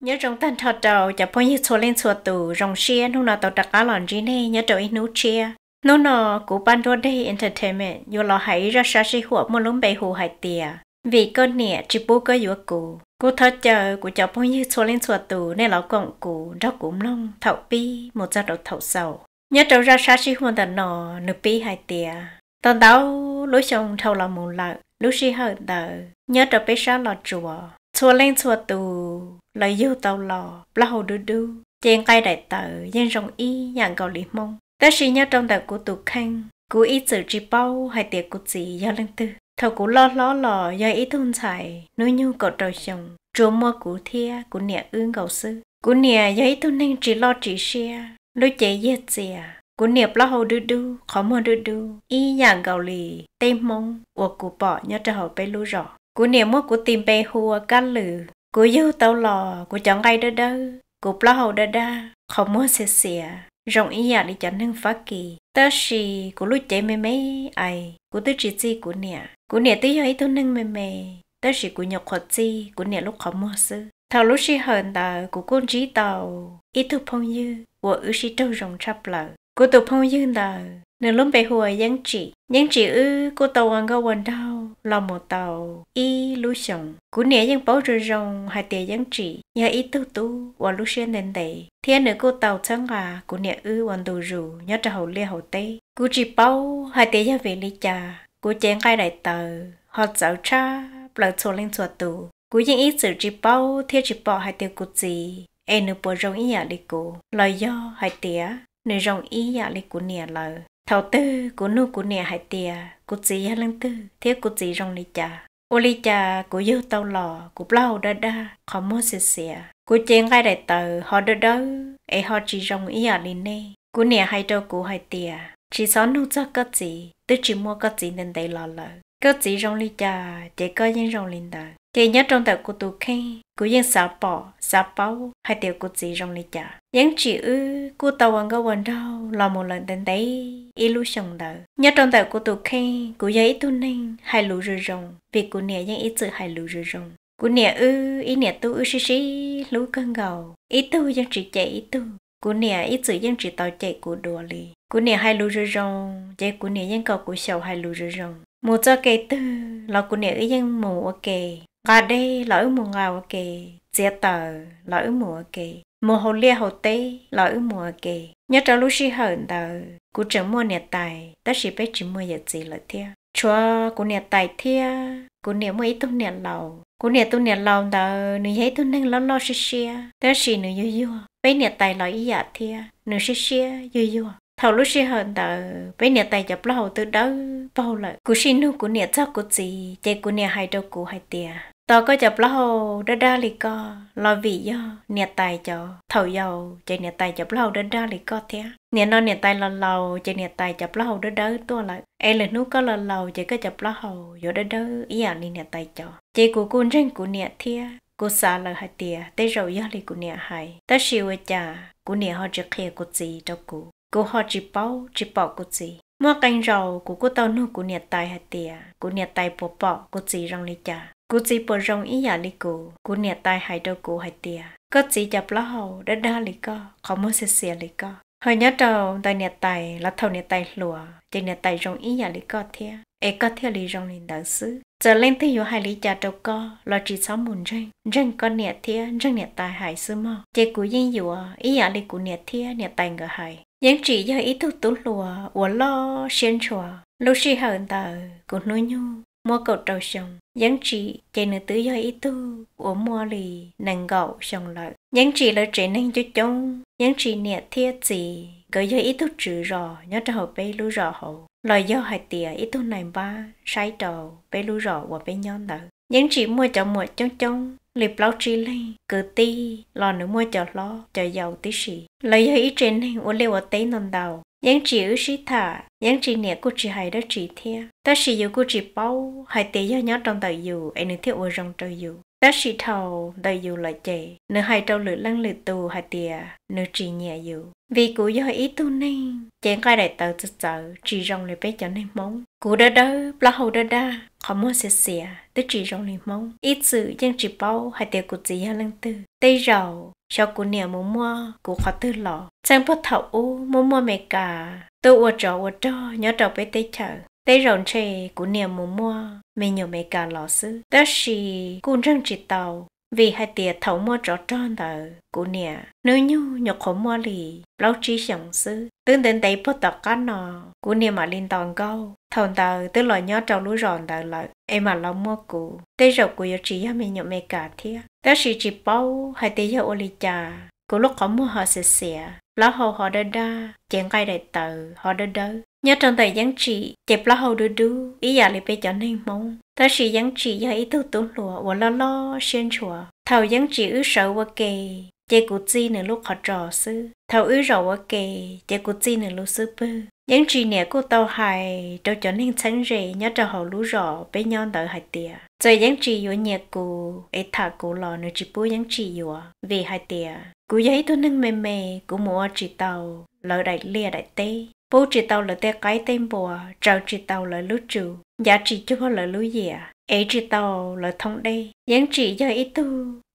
nhớ trong tan thọ đầu chả bao nhiêu số lên số tù rong xe nô nọ tàu đặc cá lòn gì nè nhớ đầu in nô chia nô nọ cú ban đua đây entertainment vô lo hãy ra xa xí hụa một lúng bề hù hải tìa vì con nè chỉ bố có dùa cù cú thọ chờ cú chả bao nhiêu số lên số tù nên lão cộng cú đó cũng long thậu bi, một gia đầu thậu sầu nhớ đầu ra xa xí hụa tận nọ nửa pi hải tìa tần tao lối sông thâu là mù lợ lúc xí hở tờ nhớ đầu bế xa lò chùa chùa lên chùa tù lời dư tàu lò la hồ đu đu chen cây đại tờ dân rồng y nhàng cầu lý mông ta xì nhau trong đời của tụ khanh cú ý sự chỉ bao hay tiệc của chị do lên tư thầu cú lo lo lò do ý thun xài nuôi nhu cầu trời chồng chùa mua cú thia cú nịa ương cầu sư cú nịa do ý thun nên chỉ lo chỉ xe đôi chạy dệt xìa cú nịa lo hầu đu đu khó mua đu đu y nhàng cầu lì tây mông uộc cú bỏ nhau trở hậu bê lú rõ cú nịa mua cú tìm bay hùa cá lử cú yêu tàu lò cú chẳng ai đơ đơ cú pla hầu đơ đa không muốn xè xè rong ý à đi chẳng nâng phá kỳ ta xì cú lúc chạy mê mê ai cú tớ chỉ chi của nè cú nè tớ yêu tớ nâng mê mê ta xì cú nhọc khó chi cú nè lúc không mua sư thầu lúc xì hờn ta cú con trí tàu ít thu phong như của ư xì trâu rồng chắp lợ cú tụ phong như tờ nên lúc bé hùa dân chỉ dân chỉ ư cô tàu ăn gâu quần đau là một tàu y lú sòng cú nè dân bảo rồi rồng hai tiền dân chỉ nhà y tu tu và lú xuyên đến đây thế nữa cô tàu chẳng à cú nè ư quần đồ rủ nhớ trả hậu lia hậu tây cú chỉ bảo hai tiền dân về lý trà cú chén cái đại tờ họ dạo cha lỡ chỗ lên chỗ tù cú dân ý sự chỉ bảo thế chỉ bảo hai tiền cú gì em nữa bỏ rồng ý nhà đi cú lời do hai tiền nếu rồng ý nhà đi cú nè lời thầu tư của nô của nè hải tìa của chị hà lăng tư thế của chị rong lì chà ô lì chà của yêu tàu lò của bao đa đa khó mua xì xì của chị ngay đại tờ họ đơ đơ ấy họ chỉ rong ý à lì nè của nè hai đâu của hải tìa chỉ sáu nô cho cơ chị tức chỉ mua cơ chị nên đầy lò lợ cơ chị rong lì chà chỉ có nhân rong lì tờ thì nhớ trong tờ của tôi khi của dân xả bỏ xả bao hay tiểu của gì trong lịch chả những chị ư của tàu ăn gấu ăn đâu là một lần đến đấy illusion đời nhớ trong tờ của tôi khi của dân ít tu nên hay lũ rư rong vì của nè dân ít sự hay lũ rư rong của nè ư ý nè tu ư xí xí lũ cân gầu ít tu dân chị chạy ít tu của nè ít sự dân chị tàu chạy của đùa lì của nè hay lũ rư rong chạy của nè dân cầu của sầu hay lũ rư rong một cho cây tư là của nè ư dân mù ok gà đê lỡ mùa ngào kì dễ tờ lỡ mùa kì mùa hồ lia hồ tê lỡ mùa kì nhớ cho lúc si hờn tờ cú chẳng mua nẹt tài ta sĩ biết chỉ mua giật gì lợi thia chúa cú nẹt tài thia cú nẹt mua ít tu nẹt lầu cú nẹt tu nẹt lầu tờ nữ giấy tu nâng lo lo si si ta sĩ nữ yêu yêu bé nẹt tài lỡ ý dạ thia nữ si si yêu yêu thầu lúc xí hận tờ với nhà tài chập lâu từ đó bao lại, cú xin nu cú nhà cho cú gì chạy cú nhà hai đầu cú hai tia tờ có chập lâu đã đa lì co lo vị do nhà tài cho thầu giàu chạy nhà tài chập lâu đã đa lì co thế nhà non nhà tài lâu lâu chạy nhà tài chập lâu đã đỡ tua lại ai là nu có lâu lâu chạy có chập lâu rồi đã đỡ ý à đi nhà tài cho chạy cú cún trên cú nhà thế cú xa là hai tia tới rồi do lì cú nhà hai tới siêu cha cú nhà họ trực kia cú gì cho cú cô họ chỉ bảo chỉ bảo cô chị mua canh rau cô cô tao nu cô nhặt tài hạt tiề cô nhặt tài bỏ bỏ cô chị rong lấy cha cô chị bỏ rong ý giả dạ lấy cô của nhà tài hai đầu cô hạt tiề cô chị chập lá hầu đã đa lấy co không muốn xè xè lấy co hồi nhớ trâu tại nhặt tài là thầu nhặt tài lùa trên nhà tài rong ý giả dạ lấy co thea e co thea lấy rong lên đỡ xứ giờ lên thấy hiểu hai lý cha trâu co là chỉ sáu mùn răng răng con nẹt thia răng nẹt tài hải sư mò chế cú dinh dùa ý giả lý cú nẹt thia nẹt tài ngờ hải những chỉ do ý thức tú lùa của lo xuyên chùa lúc xì hờn tờ của núi nhu mua cầu trầu sông những chỉ chạy nữ tứ do ý tư của mua lì nàng gạo sông lợi những chỉ là trẻ nên cho chông những chỉ nhẹ thiết gì gửi do ý thức trừ rò nhớ cho hậu bê lưu rõ hậu lời do hai tìa ý thức này ba sai trầu bê lưu rõ và bê nhon lợi những chỉ mua chồng mua chông chông lệp lao trí lấy cờ ti lo nữa mua cho lo cho giàu tí xì lấy hơi trên này uống lêu ở tây non đầu những chỉ ư sĩ thả những chỉ nè của chỉ hay đó chỉ thia ta chỉ yêu của chỉ bao hay tế do nhát trong tàu dù ai nửa thiết uống trong tàu dù ta chỉ thầu tàu dù lại chạy nửa hay tàu lửa lăng lửa tù hay tìa nửa chỉ nhẹ dù vì cụ do ý tu nên chàng cai đại tàu tự sợ chỉ rong lửa bé cho nên mong cụ đã đỡ, đỡ, bla hầu đã đa họ mua xe xe tới chỉ rong lì mông ít sự dân chỉ bao hay tiền của chị hơn lăng tư tây rầu cho cụ nè mua mua cụ khó tư lọ Chẳng bớt thầu u mua mua mẹ cả tôi ua trọ ua trọ nhớ trọ bé tây chợ tây rồng chê cụ nè mua mua mẹ nhờ mẹ cả lọ sư đó là cụ răng chỉ tàu vì hai tia thấu mua trọ tròn tờ cụ nè nếu như nhục khổ mua lì lâu chi sống sư tương đến tay bất tọt cá nọ cụ nè mà lên toàn câu thằng tờ tức loại nhớ trâu lúa ròn tờ lợi em mà lâu mua cụ tê rồi cụ yêu chỉ cho mình nhục mẹ cả thia tớ chỉ chỉ bao hai tia ô lì cha cụ lúc có mua họ sẽ xỉa, lá hồ họ đơ đa chén cây đại tờ họ đơ đơ nhớ trong thời gian chỉ chẹp lá hầu đu đu ý giả lại bây giờ nên mong ta sĩ giáng chỉ giờ ý tu tu lụa và lo lo xuyên chùa thầu giáng chỉ ứ sợ và kề chế cụ chi nửa lúc họ trò sư thầu ứ rầu và kề chế cụ chi nửa lúc sư bư giáng chỉ nẻ cô tàu hài trâu cho nên sáng rể nhớ trâu hầu lú rọ bé nhon đợi hải tìa rồi giáng chỉ yếu nhẹ cụ ấy thả cụ lò nửa chỉ bố giáng chỉ yếu vì hải tìa cụ giấy tu nâng mềm mề cụ mua chỉ tàu lỡ đại lia đại tê bố chỉ tàu là te cái tên bùa trào chỉ tàu là lũ trừ giá chỉ chưa là lũ dìa ấy chỉ tàu là thông đây những chỉ do ít tu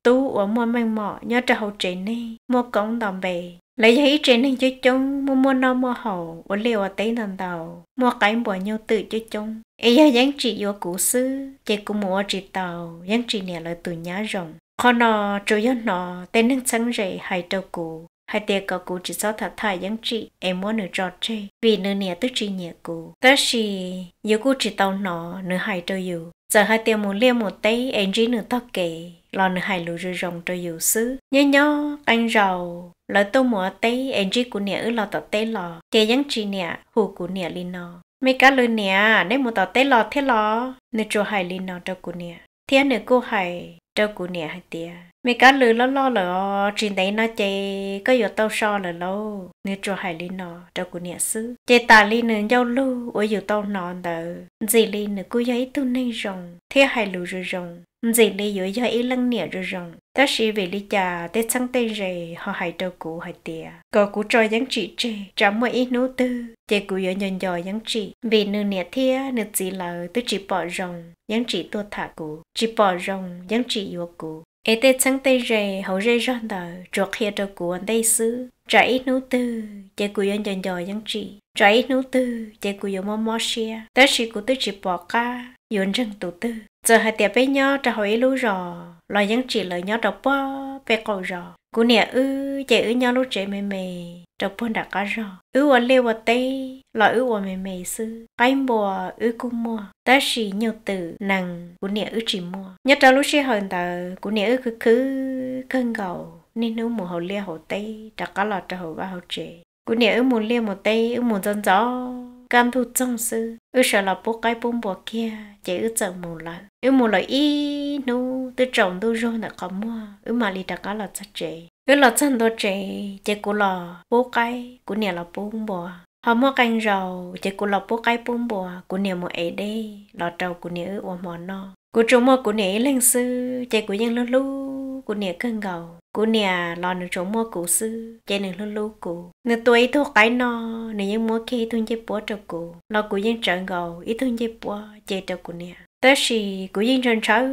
tu ở mua mang mỏ nhớ cho hậu trẻ này mua cống đồng về. lấy giấy trẻ này cho chúng, mua mua nó mua hậu ở liều ở tây nền tàu mua cái bùa nhau tự cho chúng. ấy giờ những chỉ do cũ xứ chỉ cũng mua chỉ tàu những chỉ này là từ nhà rồng khó nó chủ yếu nó tên nâng sáng rể hai đầu cụ hai tia cầu cụ chỉ sao thật thay dân chị em muốn nửa trò chơi vì nửa nia tức chị nhẹ cụ tất chỉ nhớ cụ chỉ tàu nọ nửa hai trâu dù giờ hai tia muốn liêm một tay em chỉ nửa tóc kệ lo nửa hai lũ rư rồng trâu dù xứ nhớ nhớ anh rầu lời tôi mua tay em chỉ cụ nia ư lo tao tay lo. tia dân chị nia hù cụ nia linh nọ mấy cá lươn nia nếu mua tao tay lo thế lo nửa chỗ hai linh nọ trâu cụ nia thế nữa cô hải trâu cô nè hai tia mẹ cá lư lo lo là trên đấy nó chơi có giờ tao so là lâu nên cho hải lên nó trâu cô nè xứ chơi ta lên nữa giao lưu ở giờ tao nọ đỡ gì lên nữa cô giấy tu nên rồng thế hải lù rồi rồng dì lý dụ cho ý lăng nịa rồi rồng Ta sĩ về lý cha tết sang tây rề họ hãy đầu cũ hãy tìa có cũ trò giáng trị trề trả mọi ý nô tư chè cũ dọ nhon dọ giáng trị vì nương nịa thia nương chỉ là tôi chỉ bỏ rồng giáng trị tôi thả cũ chỉ bỏ rồng giáng trị yếu cũ ê tết sang tây rề hậu rê rong đờ chuột kia đầu cũ anh đây xứ trả ý nô tư chè cũ dọ nhon dọ giáng trị trả ý nô tư chè cũ dọ mò mò xia Ta sĩ cũ tôi chỉ bỏ ca yến răng tổ tư giờ hai tiệp với nhau trả hỏi lú rò lo dân chỉ lời nhau đọc bó về cầu rò cú nè ư chạy ư nhau lúc chạy mề mề đọc bó đã có rò ư ở lê ở tây lo ư ở mề mề sư cái mùa ư cú mua ta chỉ nhiều từ nằng cú nè ư chỉ mua nhất trả lúc chỉ hơn tờ cú nè ư cứ cứ cân cầu nên nếu mùa hậu lia hậu tây đã có lọt trả hậu ba hậu trẻ cú nè ư muốn lia một tây ư muốn dân gió cam thu trong sư ư sợ là bố cái bông bò kia chỉ ư sợ mù lại ư mù lại y nu tư trồng tu rồi là có mua ư mà lì đặc là chắc chế ư là chân đồ chế chế cú là bố cái cú nè là bông bò họ mua canh rau chỉ cú là bố cái bông bò cú nè mua ấy đây là trâu cú nè ư ôm mò nó cú trồng mua cú nè lên sư chỉ cú nhân lú lú của nè cơn gầu của nè lò nửa chỗ mua cụ sư chạy nửa lô lô cụ nửa tuổi thu cái nó nửa những mua khi thun chơi búa cho cụ lò cụ dân trận gầu ít thun chơi búa chạy cho cụ nè tớ chỉ cụ dân trận cháu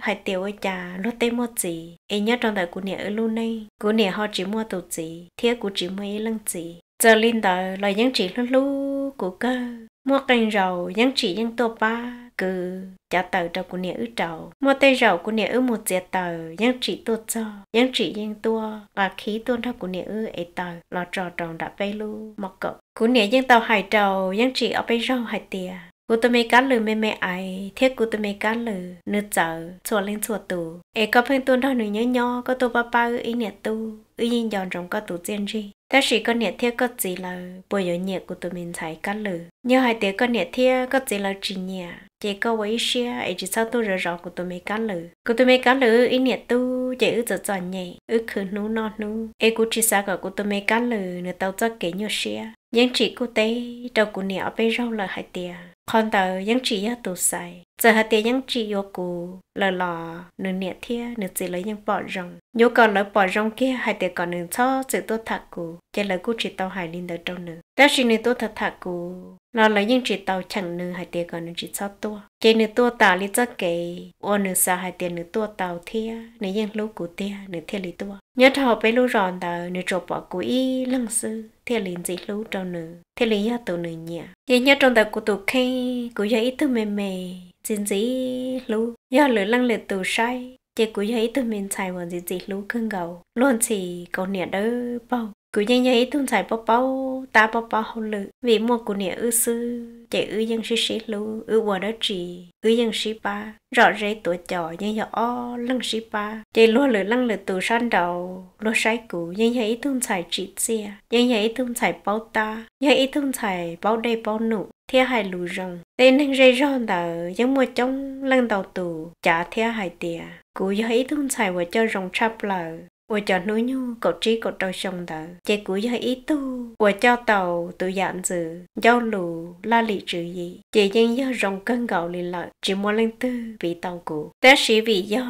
hai tiểu ở cha lô tê mua gì em nhớ trong đời cụ nè ở luôn này cụ nè họ chỉ mua tụ gì thế cụ chỉ mua ý lăng gì giờ linh đời lò dân chỉ lô lô cụ cơ mua cành rầu dân chỉ dân tô ba cư cho tờ cho của nhà ứ trầu mua tay rầu của nhà ứ một dè tờ, yang trị tua cho yang trị yang tua và khí tuôn theo của nhà ứ ấy tàu lò trò tròn đã bay lu mọc cậu của nhà yang tàu hải trầu yang trị ở bay rau hải tìa cú tôi mấy cá lử mẹ mẹ ai thiết cú tôi mấy cá lử nữ chợ chùa lên chùa tù ê có phên tuôn đâu nữ nhớ nho có tụi ba ba ư ý nhẹ tu ư nhìn giòn rồng có tụ riêng gì. ta chỉ có nhẹ thiết có gì là bồi dưỡng nhẹ của tụi mình thấy cá lử nhớ hai tiếng có nhẹ thiết có gì là chỉ nhẹ chị có với xe ấy chỉ sau tôi rồi rõ của tôi mấy cá lử của tôi mấy cá lử ý niệm tu chị ư giờ chọn nhẹ ư khử nú non nú ấy của chị sao của tôi mấy cá lử nửa tao cho kể nhiều xe ยัง chỉ กูเตเรากูเนี่ยเอาไปเราเลยหายเตียคอนเตอร์ยัง chỉ ยาตัวใส่เจอหายเตียยังจีโยกูเลยหล่อหนึ่งเนี่ยเทียหนึ่งจีเลยยังปอดรองโยก่อนเลยปอดรองเกี้ยหายเตียก่อนหนึ่งช่อจือตัวถักกูจะเลยกูจีเตาหายลินเดอร์เจ้าหนึ่งแต่ชีนึ่งตัวถักถักกูเราเลยยังจีเตาฉังหนึ่งหายเตียก่อนหนึ่งจีช่อตัวเจหนึ่งตัวตาลิจะเกยอ้วนหนึ่งสาหายเตียหนึ่งตัวเตาเทียหนึ่งยังลูกกูเตียหนึ่งเทียลิตัว nhớ thọ bé lu ròn tờ nửa chỗ bỏ cú y lăng sư thì liền dĩ lú trâu nữ thì liền do tụ nữ nhỉ vậy nhớ trong đầu của tụ khi của do ít thứ mềm mềm dĩ dĩ lú do lửa lăng lửa tụ sai chỉ của do ít thứ mềm xài vào dĩ dĩ lú cưng gầu luôn chỉ còn nẻ đỡ bao cứ nhân nhân ấy thun xài bao bao ta bao bao hậu lự vì mua của nè ư sư chạy ư dân sĩ sĩ lu ư bùa đó trì ư dân sĩ ba rõ rễ tuổi trò nhân nhân o lăng sĩ ba chạy lúa lự lăng lự tù san đầu lúa sai cũ nhân nhân ấy thun xài trị xe nhân nhân ấy thun xài bao ta nhân ấy thun xài bao đây bao nụ theo hai lù rồng tên nên rây rong tờ giống mua trống lăng đầu tù chả theo hai tìa cụ giấy thun xài vào cho rồng chắp lờ 我叫努努，狗只狗到熊的，结果要一度，我叫到都样子，要路拉里注意，也因要容更高里了，只莫能得被当过，但是为要。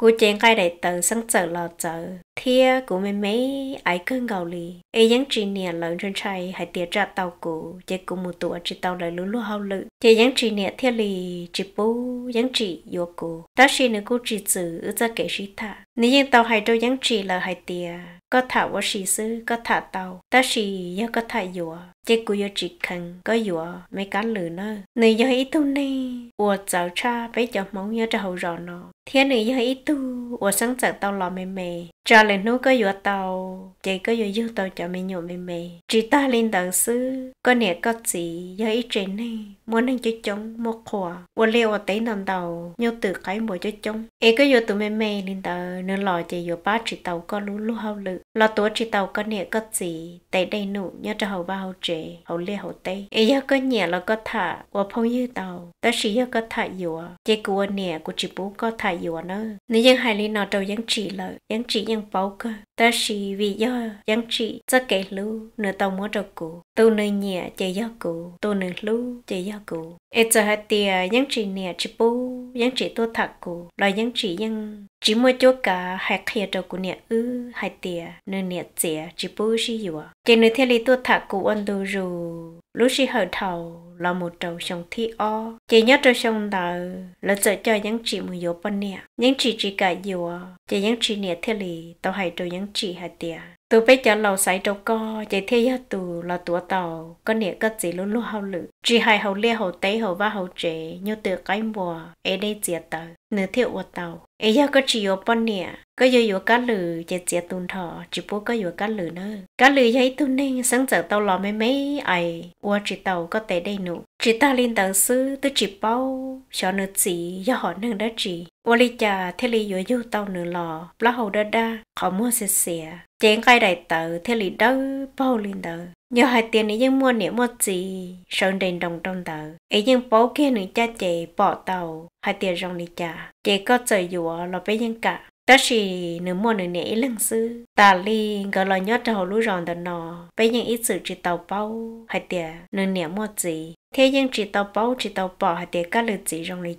cô chén cái đại tờ sáng chờ lò chờ thia cú mẹ mấy ai cơn gầu lì ai yến chỉ nè lớn trên trời hay tiệt ra tàu cú chỉ cú một tuổi chỉ tàu lại lú lú hao lự chế yến chỉ nè thia lì chỉ bố yến chỉ vô cú đó xí nữa cú chỉ chữ ở ra kể xí thả nếu như tàu hay đâu yến chỉ là hay tiệt có thả vô sĩ sư có thả tàu ta xí yến có thả vô chế cú yo chỉ cần có yo mấy cá lử nó nữ yo ít tu này ủa cháu cha bây giờ mong nhớ cho hậu rõ nó thiên nữ yo ít tu ủa sáng chẳng tao lo mê mê cho lên nu có yo tao chế có yo yêu tao cho mê nhộn mê mê chỉ ta lên tầng sư có nè có gì yo ít trên này muốn anh cho chống một khoa, ủa leo ở tay nằm đầu nhau tự cái mùa cho chống ê có yo tụi mê mê lên tờ nên lo chế yo ba chỉ tàu có lú lú hậu lự lo tụi chỉ tàu có nè có gì tại đây nụ nhớ cho hậu ba hậu chế tệ hậu lê hậu tây ấy giờ có nhà là có thả của phong như tàu ta sĩ giờ có thả dùa à. chỉ của nhà của chỉ bố có thả dùa à nữa nếu dân hai lý nào đầu dân chỉ lợi dân chỉ dân bao cơ ta sĩ vì do dân chỉ sẽ kể lưu nửa tàu mua đầu cụ tu nơi nhà chạy do cụ tu nơi lú chạy do cụ e cho hai tia những chị nè chị bố những chị tôi thật cụ là những chị những chỉ mua chỗ cả hai khía cho của nè ư hai tia nơi nè trẻ chị bố gì vậy chạy nơi theo lý tôi thật cụ ăn đồ rù lú sĩ hở thầu là một trầu sông thi o chị nhớ trầu sông đờ là sợ cho những chị mười yếu bên nè những chị chỉ cả yếu chị những chị nè thế lì tao hay trầu những chị hai tia tu bây giờ lầu sải trâu co chạy theo ya tù là tùa tàu có nghĩa có gì luôn luôn hậu lự chỉ hai hậu lê hậu tế hậu va hậu trễ như từ cái mùa ở đây chia tàu, nửa thiệu của tàu ở ya có chỉ ở bên nghĩa có giờ yếu cá lử chạy chia tùn thọ chỉ bố có yếu cá lử nữa cá lử giấy tu nên sáng giờ tàu lò mấy mấy ai qua chỉ tàu có tới đây nụ chỉ ta lên tàu sư tôi chỉ bao cho nửa chỉ do họ nâng đã chỉ วลิจาเทลีอยู่ยู่เตาหนือหล่อปลาหูดาดาขอมัวเสียเสียเจงไกได้เตอเทลีเด้อเป้าลินเตอ nhờ hai tiền này mua niệm mua gì sơn đền đồng trong tờ ấy nhưng bố kia nữ cha chị bỏ tàu hai tiền rong đi cha có trời dùa là bé nhân cả đó chỉ nữ mua nữ nể lưng sư ta li gọi là nhớ trầu lũ ròn tờ nọ bé nhân ít sự chỉ tàu bao hai tiền nữ niệm mua gì thế nhưng chỉ tàu bao chỉ tàu bỏ hai tiền các lựa gì rong đi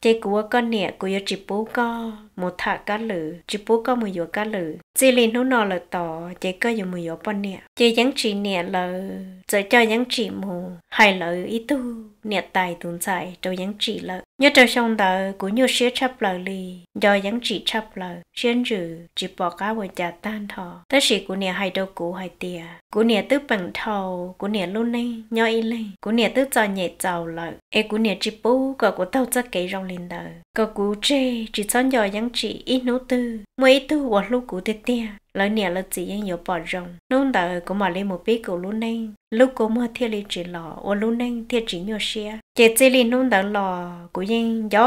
chế của con nè của yo chỉ bố co một thả cá lử chỉ bố có một yếu cá lử chỉ lên nó nọ là tỏ chỉ có một mùi yếu bọn nè chỉ những chỉ nè là chỉ cho những chỉ mù hay là ít tu nè tài tồn tại cho những chỉ là nhớ cho xong đó của nhiều sẽ chấp lời li, do những chỉ chấp lời xuyên rử chỉ bỏ cá vào chả tan thọ tất sĩ của nè hay đâu cũ hay tiề, của nè tức bằng thầu của nè luôn nay nhoi lên của nè tức cho nhẹ giàu lợi e của nè chỉ bố gọi của tao chắc kỹ rong lên đời có cụ chê chỉ son nhỏ yang chỉ ít nấu tư mấy tư hoặc lúc cụ tết tia lời nè lỡ chỉ yang nhỏ bỏ rồng nôn đợi có mà lên một biết cú luôn nay lúc cụ mà thiệt lý chỉ lò và lúc nay thiệt chỉ nhỏ xe chế chế lên nôn đợi lò cú yang gió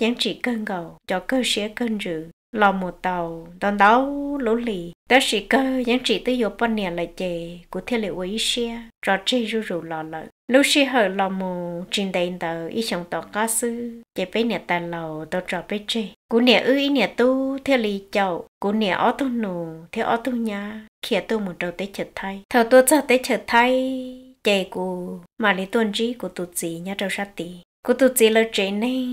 yang chỉ cơn gầu cho cơ xe cơn rử lò một tàu đón đáo lũ lì đó chỉ cơ những chỉ tới vô bao nhiêu lại chè của thiên liệu ấy xe trò chơi rủ rủ lò lợn lũ xe hở lò mù trên đầy tờ ý chồng tỏ ca sư chè bên nhà tàn lầu tao trò bên chè của nhà ư ý nhà tu theo lì chậu của nhà ó tu nù theo ó tu nhà kia tu một đầu tới chợt thay thầu tu cho tới chợt thay chè của mà lý tuân trí của tụt gì nhà trâu sát tì cô tu chỉ là trẻ này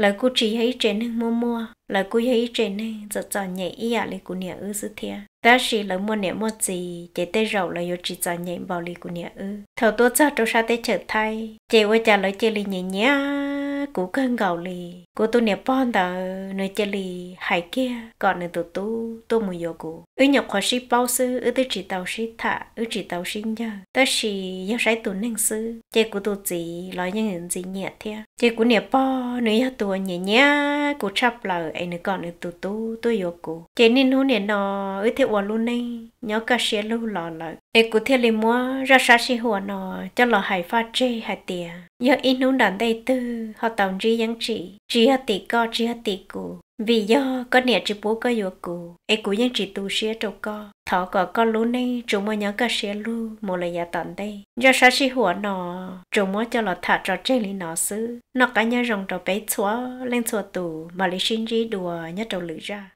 là cô chỉ thấy trẻ này mua mua là cô thấy trẻ này giờ cho nhảy ý à lấy cô nhà ư dư thia ta chỉ là mua nhà mua gì chỉ tê rầu là yo chỉ cho nhảy vào lấy cô nhà ư thầu tôi cho tôi sao tê trở thay chỉ qua trả lời chỉ lấy nhẹ nhàng cú cơn gạo lì cú tôi nè bon tờ nơi chơi lì hải kia còn nơi tụt tu tôi mua vô cú ư nhập khỏi sĩ bao sư ư tôi chỉ tàu sĩ thả ư chỉ tàu sĩ nhờ ta sĩ yêu sái tụi nâng sư chơi cú tụt gì nói những người gì nhẹ thế chơi cú nè bo nơi yêu tụi nhẹ nhẹ cú chắp lời ấy nơi còn nơi tụt tu tôi vô cú chơi nên hú nè nó ư thế ua luôn này nhớ cả xe lưu lò lợi ê cụ thiên lì mua ra xa xì hùa nọ cho lò hải pha chê hải tìa nhớ in nụ đàn đây tư họ tổng trí dân trị trí hạt tỷ co trí hạt tỷ cụ vì do có nè chỉ bố có yếu cụ ê cụ dân chỉ tu xe trâu co thọ có con lũ này chúng mua nhớ cả xe lưu một lời giả tận đây ra xa xì hùa nọ chúng mua cho lò thả trò chê lì nọ sư, nó cả nhớ rộng trò bé chúa lên chúa tù mà lì xin trí đùa nhớ trâu lử ra